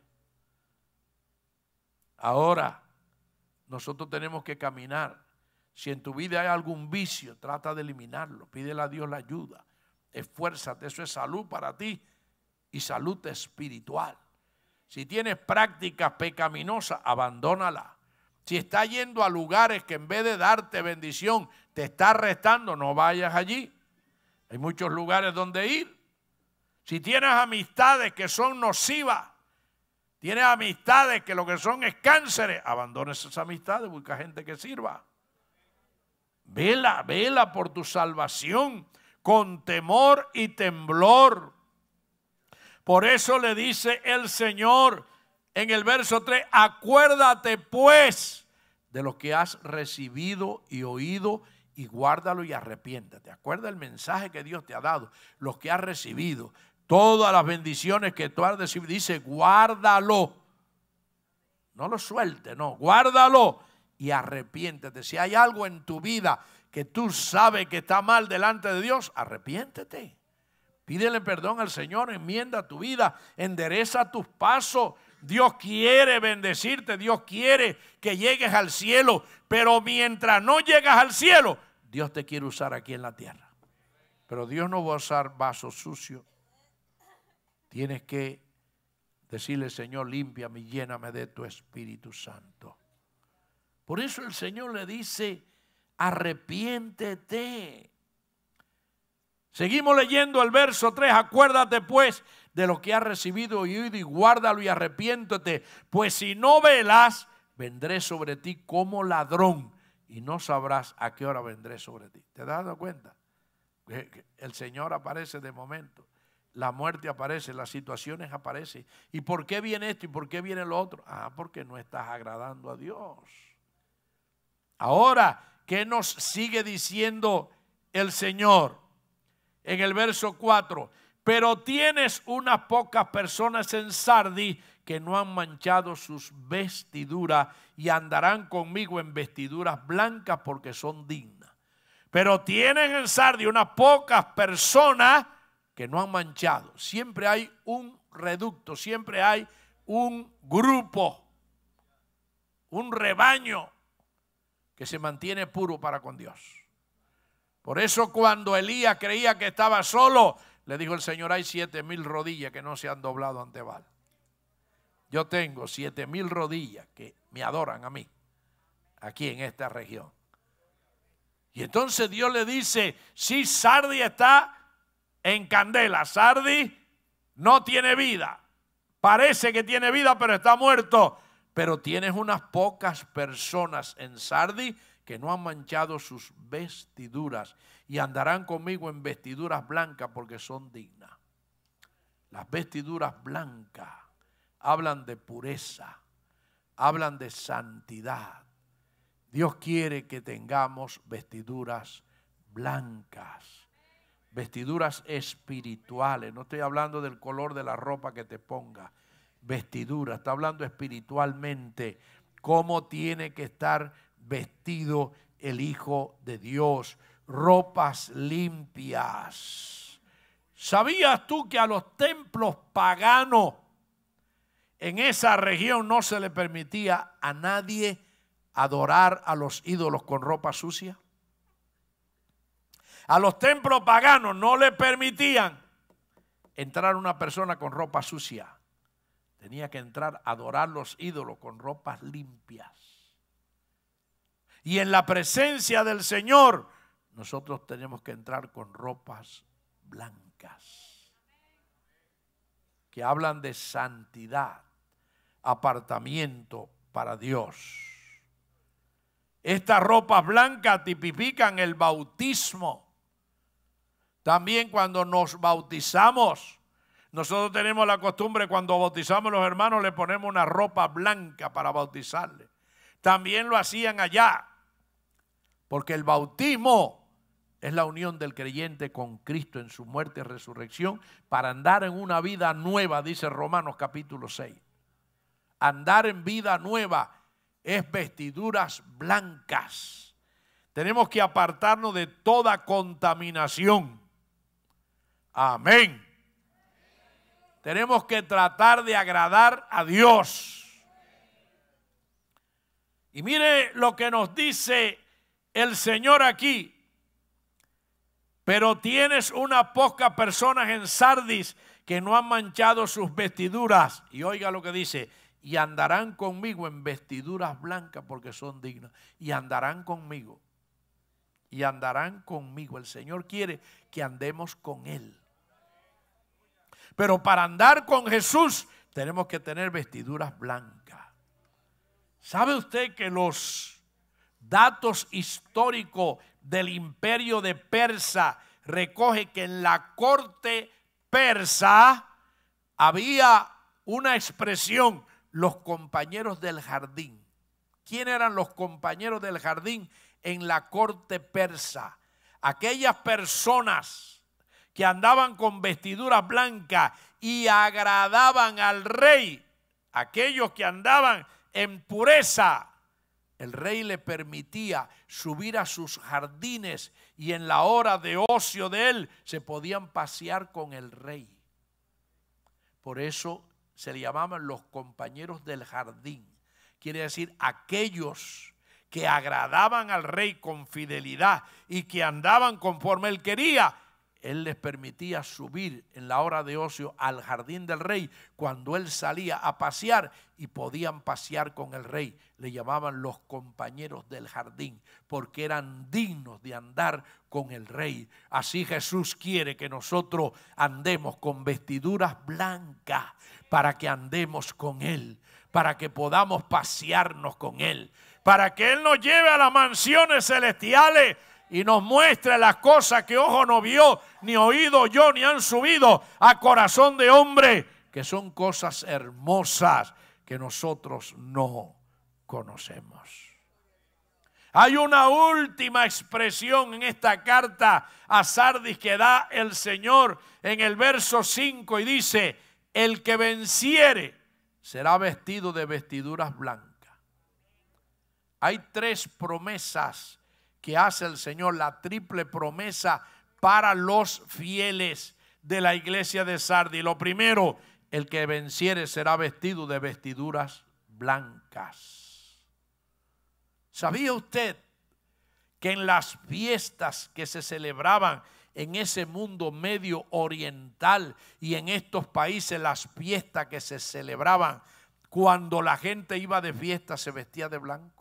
Ahora nosotros tenemos que caminar. Si en tu vida hay algún vicio, trata de eliminarlo. Pídele a Dios la ayuda. Esfuérzate. Eso es salud para ti y salud espiritual. Si tienes prácticas pecaminosas, abandónala. Si está yendo a lugares que en vez de darte bendición te está restando, no vayas allí. Hay muchos lugares donde ir. Si tienes amistades que son nocivas, tienes amistades que lo que son es cánceres, abandona esas amistades, busca gente que sirva. Vela, vela por tu salvación con temor y temblor. Por eso le dice el Señor en el verso 3, acuérdate pues de lo que has recibido y oído y guárdalo y arrepiéntate. Acuerda el mensaje que Dios te ha dado, lo que has recibido, todas las bendiciones que tú has recibido. Dice, guárdalo. No lo suelte, no, guárdalo y arrepiéntete. Si hay algo en tu vida que tú sabes que está mal delante de Dios, arrepiéntete. Pídele perdón al Señor, enmienda tu vida, endereza tus pasos. Dios quiere bendecirte, Dios quiere que llegues al cielo, pero mientras no llegas al cielo, Dios te quiere usar aquí en la tierra. Pero Dios no va a usar vaso sucio. Tienes que decirle, Señor, límpiame y lléname de tu Espíritu Santo. Por eso el Señor le dice, arrepiéntete. Seguimos leyendo el verso 3. Acuérdate pues de lo que has recibido y oído y guárdalo y arrepiéntete. Pues si no velas, vendré sobre ti como ladrón y no sabrás a qué hora vendré sobre ti. ¿Te has dado cuenta? El Señor aparece de momento. La muerte aparece, las situaciones aparecen. ¿Y por qué viene esto y por qué viene lo otro? Ah, porque no estás agradando a Dios. Ahora, ¿qué nos sigue diciendo el Señor? en el verso 4, pero tienes unas pocas personas en Sardi que no han manchado sus vestiduras y andarán conmigo en vestiduras blancas porque son dignas. Pero tienes en Sardi unas pocas personas que no han manchado. Siempre hay un reducto, siempre hay un grupo, un rebaño que se mantiene puro para con Dios. Por eso cuando Elías creía que estaba solo, le dijo el Señor, hay siete mil rodillas que no se han doblado ante Baal. Yo tengo siete mil rodillas que me adoran a mí, aquí en esta región. Y entonces Dios le dice, si sí, Sardi está en candela, Sardi no tiene vida. Parece que tiene vida, pero está muerto. Pero tienes unas pocas personas en Sardi que no han manchado sus vestiduras y andarán conmigo en vestiduras blancas porque son dignas. Las vestiduras blancas hablan de pureza, hablan de santidad. Dios quiere que tengamos vestiduras blancas, vestiduras espirituales. No estoy hablando del color de la ropa que te ponga, vestidura, está hablando espiritualmente. Cómo tiene que estar vestido el Hijo de Dios, ropas limpias. ¿Sabías tú que a los templos paganos en esa región no se le permitía a nadie adorar a los ídolos con ropa sucia? A los templos paganos no le permitían entrar una persona con ropa sucia. Tenía que entrar a adorar los ídolos con ropas limpias y en la presencia del Señor, nosotros tenemos que entrar con ropas blancas, que hablan de santidad, apartamiento para Dios. Estas ropas blancas tipifican el bautismo. También cuando nos bautizamos, nosotros tenemos la costumbre cuando bautizamos a los hermanos le ponemos una ropa blanca para bautizarle también lo hacían allá. Porque el bautismo es la unión del creyente con Cristo en su muerte y resurrección para andar en una vida nueva, dice Romanos capítulo 6. Andar en vida nueva es vestiduras blancas. Tenemos que apartarnos de toda contaminación. Amén. Tenemos que tratar de agradar a Dios. Y mire lo que nos dice el Señor aquí. Pero tienes una poca personas en Sardis que no han manchado sus vestiduras. Y oiga lo que dice. Y andarán conmigo en vestiduras blancas porque son dignas. Y andarán conmigo. Y andarán conmigo. El Señor quiere que andemos con Él. Pero para andar con Jesús tenemos que tener vestiduras blancas. ¿Sabe usted que los datos históricos del imperio de Persa recoge que en la corte persa había una expresión, los compañeros del jardín? ¿Quién eran los compañeros del jardín en la corte persa? Aquellas personas que andaban con vestiduras blancas y agradaban al rey, aquellos que andaban en pureza. El rey le permitía subir a sus jardines y en la hora de ocio de él se podían pasear con el rey. Por eso se le llamaban los compañeros del jardín. Quiere decir aquellos que agradaban al rey con fidelidad y que andaban conforme él quería él les permitía subir en la hora de ocio al jardín del rey cuando él salía a pasear y podían pasear con el rey. Le llamaban los compañeros del jardín porque eran dignos de andar con el rey. Así Jesús quiere que nosotros andemos con vestiduras blancas para que andemos con él, para que podamos pasearnos con él, para que él nos lleve a las mansiones celestiales y nos muestra las cosas que ojo no vio, ni oído yo, ni han subido a corazón de hombre, que son cosas hermosas que nosotros no conocemos. Hay una última expresión en esta carta a Sardis que da el Señor en el verso 5 y dice, el que venciere será vestido de vestiduras blancas. Hay tres promesas que hace el Señor, la triple promesa para los fieles de la iglesia de Sardi. Lo primero, el que venciere será vestido de vestiduras blancas. ¿Sabía usted que en las fiestas que se celebraban en ese mundo medio oriental y en estos países, las fiestas que se celebraban, cuando la gente iba de fiesta se vestía de blanco?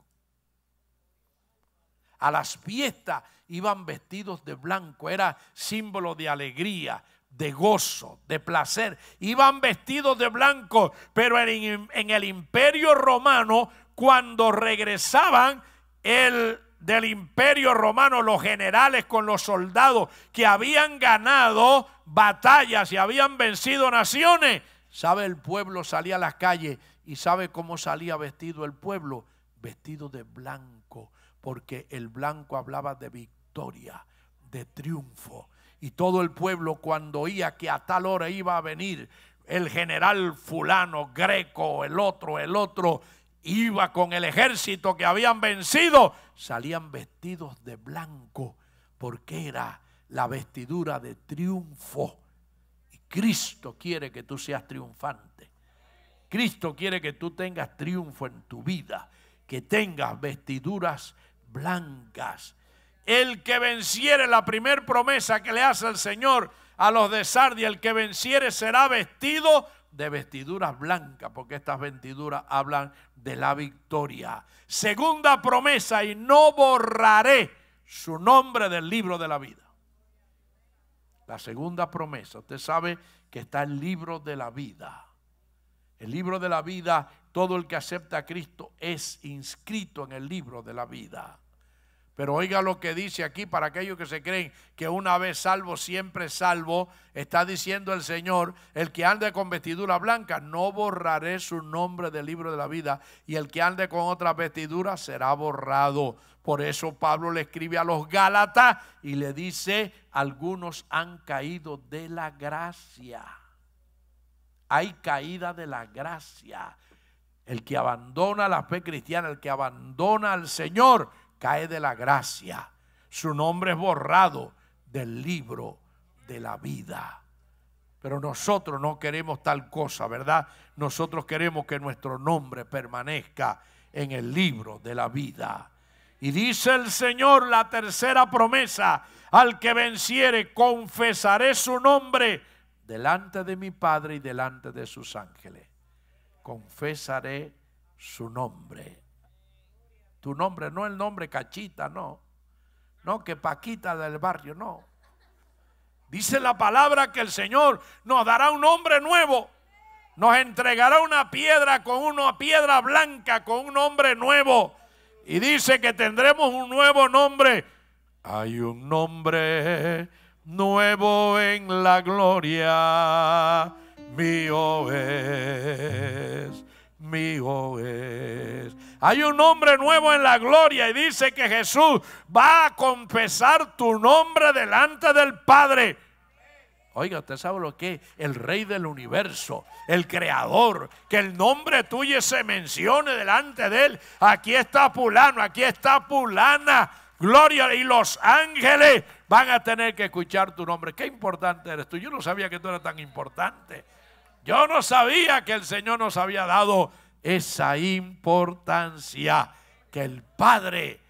a las fiestas iban vestidos de blanco, era símbolo de alegría, de gozo, de placer. Iban vestidos de blanco, pero en, el imperio romano, cuando regresaban, el del imperio romano, los generales con los soldados que habían ganado batallas y habían vencido naciones, sabe el pueblo salía a las calles y sabe cómo salía vestido el pueblo, vestido de blanco porque el blanco hablaba de victoria, de triunfo. Y todo el pueblo cuando oía que a tal hora iba a venir el general fulano, greco, el otro, el otro, iba con el ejército que habían vencido, salían vestidos de blanco, porque era la vestidura de triunfo. Y Cristo quiere que tú seas triunfante. Cristo quiere que tú tengas triunfo en tu vida, que tengas vestiduras blancas. El que venciere la primer promesa que le hace el Señor a los de Sardia, el que venciere será vestido de vestiduras blancas, porque estas vestiduras hablan de la victoria. Segunda promesa, y no borraré su nombre del libro de la vida. La segunda promesa, usted sabe que está el libro de la vida. El libro de la vida todo el que acepta a Cristo es inscrito en el libro de la vida. Pero oiga lo que dice aquí para aquellos que se creen que una vez salvo, siempre salvo. Está diciendo el Señor, el que ande con vestidura blanca, no borraré su nombre del libro de la vida. Y el que ande con otra vestidura será borrado. Por eso Pablo le escribe a los Gálatas y le dice, algunos han caído de la gracia. Hay caída de la gracia. El que abandona la fe cristiana, el que abandona al Señor, cae de la gracia. Su nombre es borrado del libro de la vida. Pero nosotros no queremos tal cosa, ¿verdad? Nosotros queremos que nuestro nombre permanezca en el libro de la vida. Y dice el Señor la tercera promesa, al que venciere, confesaré su nombre delante de mi Padre y delante de sus ángeles confesaré su nombre. Tu nombre, no el nombre cachita, no. No, que Paquita del barrio, no. Dice la palabra que el Señor nos dará un nombre nuevo. Nos entregará una piedra con una piedra blanca, con un nombre nuevo. Y dice que tendremos un nuevo nombre. Hay un nombre nuevo en la gloria mío es, mío es. Hay un nombre nuevo en la gloria y dice que Jesús va a confesar tu nombre delante del Padre. Oiga, usted sabe lo que es el rey del universo, el creador, que el nombre tuyo se mencione delante de él. Aquí está Pulano, aquí está Pulana. Gloria y los ángeles van a tener que escuchar tu nombre. Qué importante eres tú. Yo no sabía que tú eras tan importante. Yo no sabía que el Señor nos había dado esa importancia, que el Padre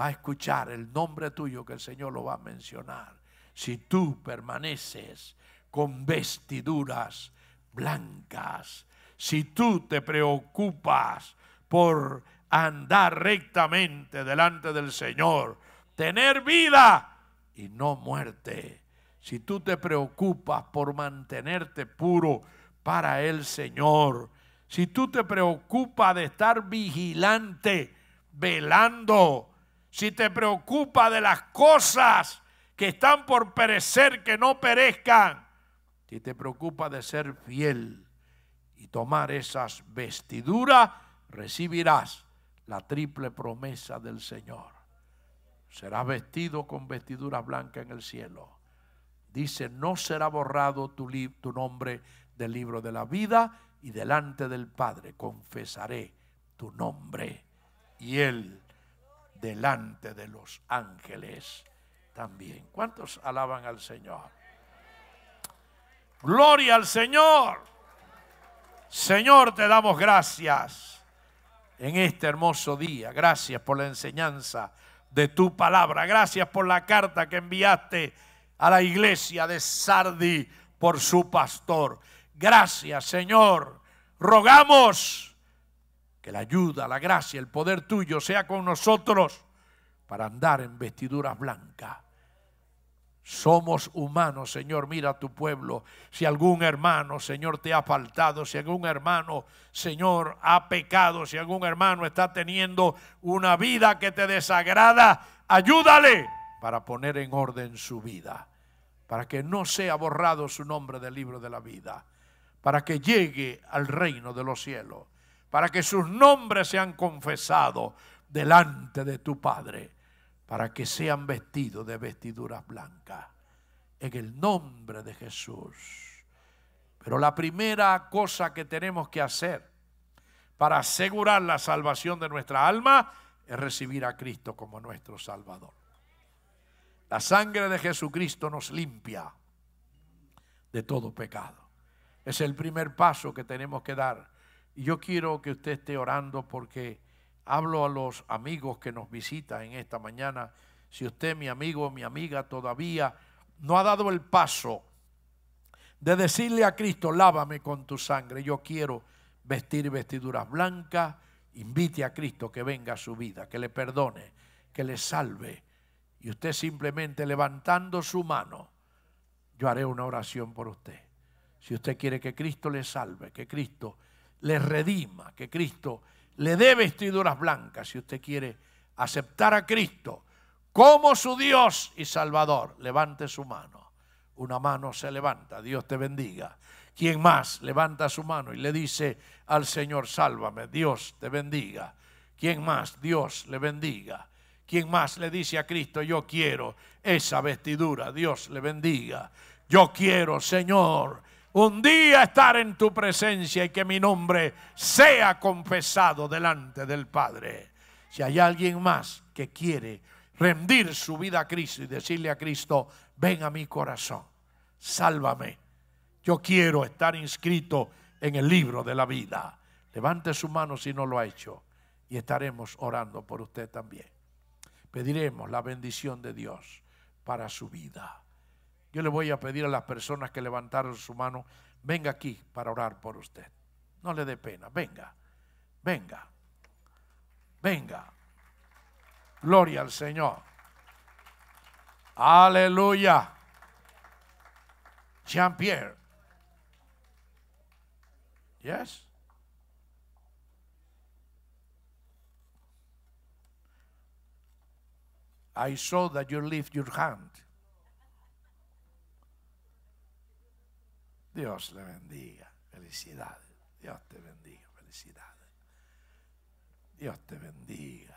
va a escuchar el nombre tuyo, que el Señor lo va a mencionar. Si tú permaneces con vestiduras blancas, si tú te preocupas por andar rectamente delante del Señor, tener vida y no muerte, si tú te preocupas por mantenerte puro, para el Señor. Si tú te preocupas de estar vigilante, velando, si te preocupa de las cosas que están por perecer, que no perezcan, si te preocupa de ser fiel y tomar esas vestiduras, recibirás la triple promesa del Señor. Serás vestido con vestiduras blancas en el cielo. Dice, no será borrado tu, tu nombre del libro de la vida y delante del Padre confesaré tu nombre. Y Él delante de los ángeles también. ¿Cuántos alaban al Señor? Gloria al Señor. Señor, te damos gracias en este hermoso día. Gracias por la enseñanza de tu palabra. Gracias por la carta que enviaste a la iglesia de Sardi por su pastor. Gracias, Señor. Rogamos que la ayuda, la gracia, el poder tuyo sea con nosotros para andar en vestiduras blancas. Somos humanos, Señor, mira a tu pueblo. Si algún hermano, Señor, te ha faltado, si algún hermano, Señor, ha pecado, si algún hermano está teniendo una vida que te desagrada, ayúdale para poner en orden su vida, para que no sea borrado su nombre del libro de la vida para que llegue al reino de los cielos, para que sus nombres sean confesados delante de tu Padre, para que sean vestidos de vestiduras blancas, en el nombre de Jesús. Pero la primera cosa que tenemos que hacer para asegurar la salvación de nuestra alma es recibir a Cristo como nuestro Salvador. La sangre de Jesucristo nos limpia de todo pecado. Es el primer paso que tenemos que dar. Y yo quiero que usted esté orando porque hablo a los amigos que nos visitan en esta mañana. Si usted, mi amigo o mi amiga, todavía no ha dado el paso de decirle a Cristo, lávame con tu sangre, yo quiero vestir vestiduras blancas, invite a Cristo que venga a su vida, que le perdone, que le salve. Y usted simplemente levantando su mano, yo haré una oración por usted. Si usted quiere que Cristo le salve, que Cristo le redima, que Cristo le dé vestiduras blancas, si usted quiere aceptar a Cristo como su Dios y Salvador, levante su mano. Una mano se levanta, Dios te bendiga. ¿Quién más levanta su mano y le dice al Señor, sálvame, Dios te bendiga. ¿Quién más, Dios le bendiga. ¿Quién más le dice a Cristo, yo quiero esa vestidura, Dios le bendiga. Yo quiero, Señor, un día estar en tu presencia y que mi nombre sea confesado delante del Padre. Si hay alguien más que quiere rendir su vida a Cristo y decirle a Cristo, ven a mi corazón, sálvame. Yo quiero estar inscrito en el libro de la vida. Levante su mano si no lo ha hecho y estaremos orando por usted también. Pediremos la bendición de Dios para su vida. Yo le voy a pedir a las personas que levantaron su mano, venga aquí para orar por usted. No le dé pena, venga, venga, venga. Gloria al Señor. Aleluya. Jean-Pierre. Yes. I saw that you lift your hand. Dios le bendiga. Felicidades. Dios te bendiga. Felicidades. Dios te bendiga.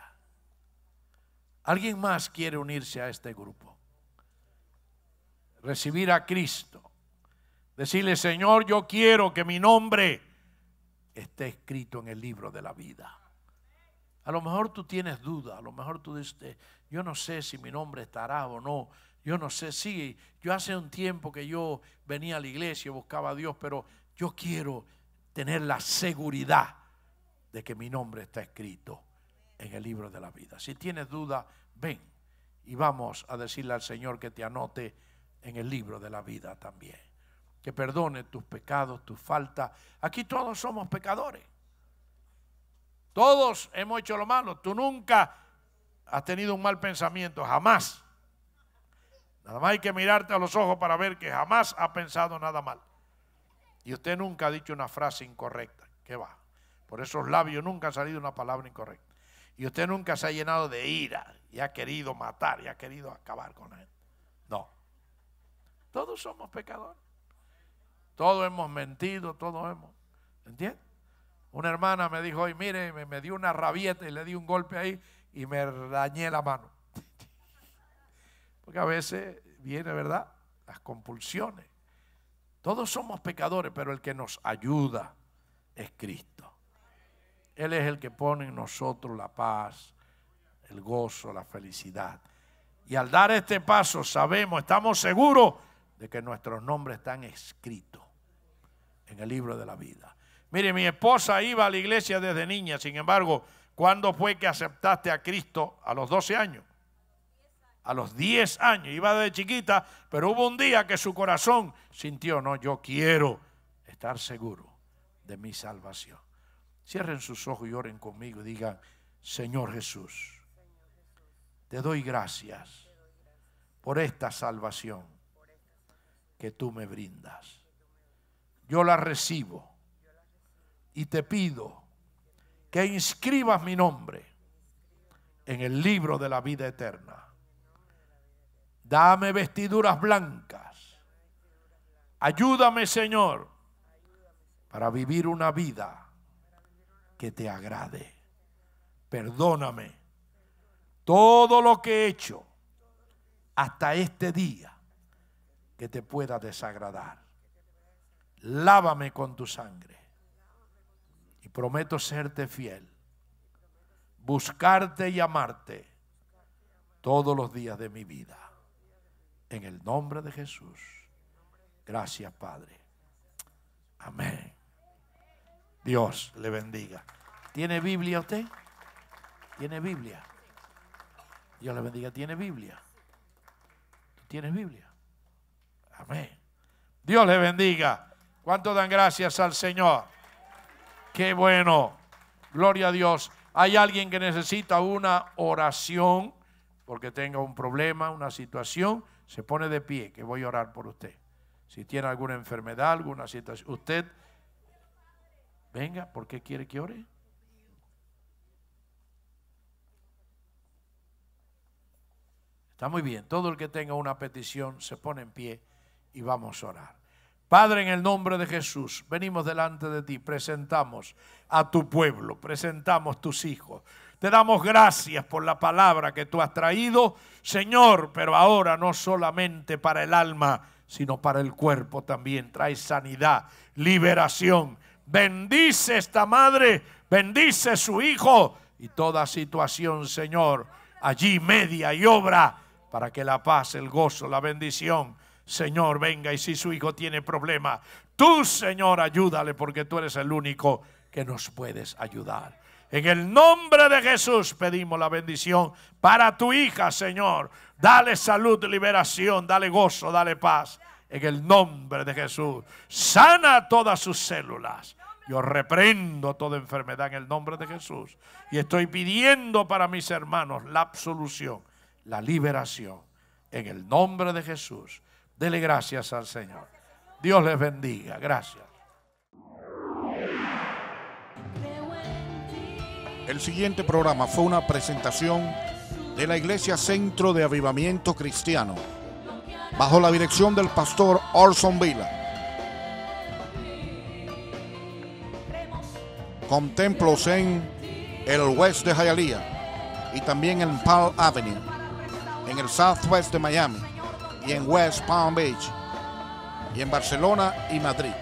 ¿Alguien más quiere unirse a este grupo? Recibir a Cristo. Decirle, Señor, yo quiero que mi nombre esté escrito en el libro de la vida. A lo mejor tú tienes duda, a lo mejor tú dices, yo no sé si mi nombre estará o no yo no sé, si yo hace un tiempo que yo venía a la iglesia, buscaba a Dios, pero yo quiero tener la seguridad de que mi nombre está escrito en el libro de la vida. Si tienes duda, ven y vamos a decirle al Señor que te anote en el libro de la vida también. Que perdone tus pecados, tus faltas. Aquí todos somos pecadores. Todos hemos hecho lo malo. Tú nunca has tenido un mal pensamiento, jamás. Nada hay que mirarte a los ojos para ver que jamás ha pensado nada mal. Y usted nunca ha dicho una frase incorrecta. ¿Qué va? Por esos labios nunca ha salido una palabra incorrecta. Y usted nunca se ha llenado de ira y ha querido matar y ha querido acabar con él. No. Todos somos pecadores. Todos hemos mentido, todos hemos. ¿Entiendes? Una hermana me dijo hoy, mire, me, me dio una rabieta y le di un golpe ahí y me dañé la mano. Porque a veces viene, ¿verdad? Las compulsiones. Todos somos pecadores, pero el que nos ayuda es Cristo. Él es el que pone en nosotros la paz, el gozo, la felicidad. Y al dar este paso sabemos, estamos seguros de que nuestros nombres están escritos en el libro de la vida. Mire, mi esposa iba a la iglesia desde niña, sin embargo, ¿cuándo fue que aceptaste a Cristo? A los 12 años a los 10 años, iba de chiquita, pero hubo un día que su corazón sintió, no, yo quiero estar seguro de mi salvación. Cierren sus ojos y oren conmigo y digan, Señor Jesús, te doy gracias por esta salvación que tú me brindas. Yo la recibo y te pido que inscribas mi nombre en el libro de la vida eterna Dame vestiduras blancas. Ayúdame, Señor, para vivir una vida que te agrade. Perdóname todo lo que he hecho hasta este día que te pueda desagradar. Lávame con tu sangre y prometo serte fiel, buscarte y amarte todos los días de mi vida. En el nombre de Jesús. Gracias, Padre. Amén. Dios le bendiga. ¿Tiene Biblia usted? ¿Tiene Biblia? Dios le bendiga. ¿Tiene Biblia? ¿Tú tienes Biblia? Amén. Dios le bendiga. ¿Cuánto dan gracias al Señor? Qué bueno. Gloria a Dios. Hay alguien que necesita una oración porque tenga un problema, una situación se pone de pie, que voy a orar por usted. Si tiene alguna enfermedad, alguna situación, usted venga, ¿por qué quiere que ore? Está muy bien, todo el que tenga una petición se pone en pie y vamos a orar. Padre, en el nombre de Jesús, venimos delante de ti, presentamos a tu pueblo, presentamos tus hijos, te damos gracias por la palabra que tú has traído, Señor, pero ahora no solamente para el alma, sino para el cuerpo también. Trae sanidad, liberación. Bendice esta madre, bendice su hijo y toda situación, Señor, allí media y obra para que la paz, el gozo, la bendición, Señor, venga. Y si su hijo tiene problemas, tú, Señor, ayúdale porque tú eres el único que nos puedes ayudar. En el nombre de Jesús pedimos la bendición para tu hija, Señor. Dale salud, liberación, dale gozo, dale paz. En el nombre de Jesús. Sana todas sus células. Yo reprendo toda enfermedad en el nombre de Jesús. Y estoy pidiendo para mis hermanos la absolución, la liberación. En el nombre de Jesús. Dele gracias al Señor. Dios les bendiga. Gracias. El siguiente programa fue una presentación de la Iglesia Centro de Avivamiento Cristiano, bajo la dirección del pastor Orson Vila. con templos en el West de Hialeah y también en Palm Avenue, en el Southwest de Miami y en West Palm Beach y en Barcelona y Madrid.